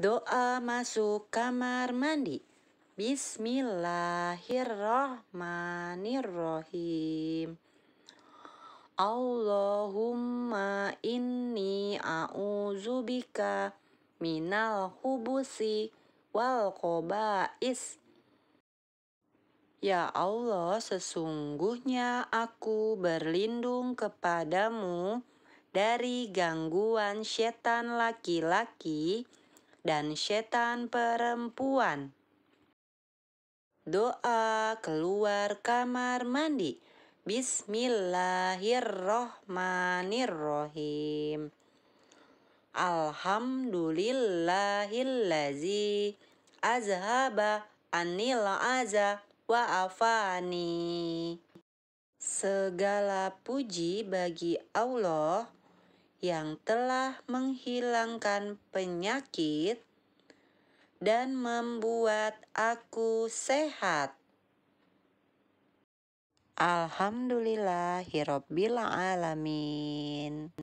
Doa masuk kamar mandi. Bismillahirrahmanirrahim. Allahumma inni a'udzubika minal hubusi wal kobais. Ya Allah, sesungguhnya aku berlindung kepadamu dari gangguan setan laki-laki dan setan perempuan. Doa keluar kamar mandi. Bismillahirrohmanirrohim. Alhamdulillahillazi azhaba anil aza wa afani. Segala puji bagi Allah yang telah menghilangkan penyakit dan membuat aku sehat. Alhamdulillah, Alamin.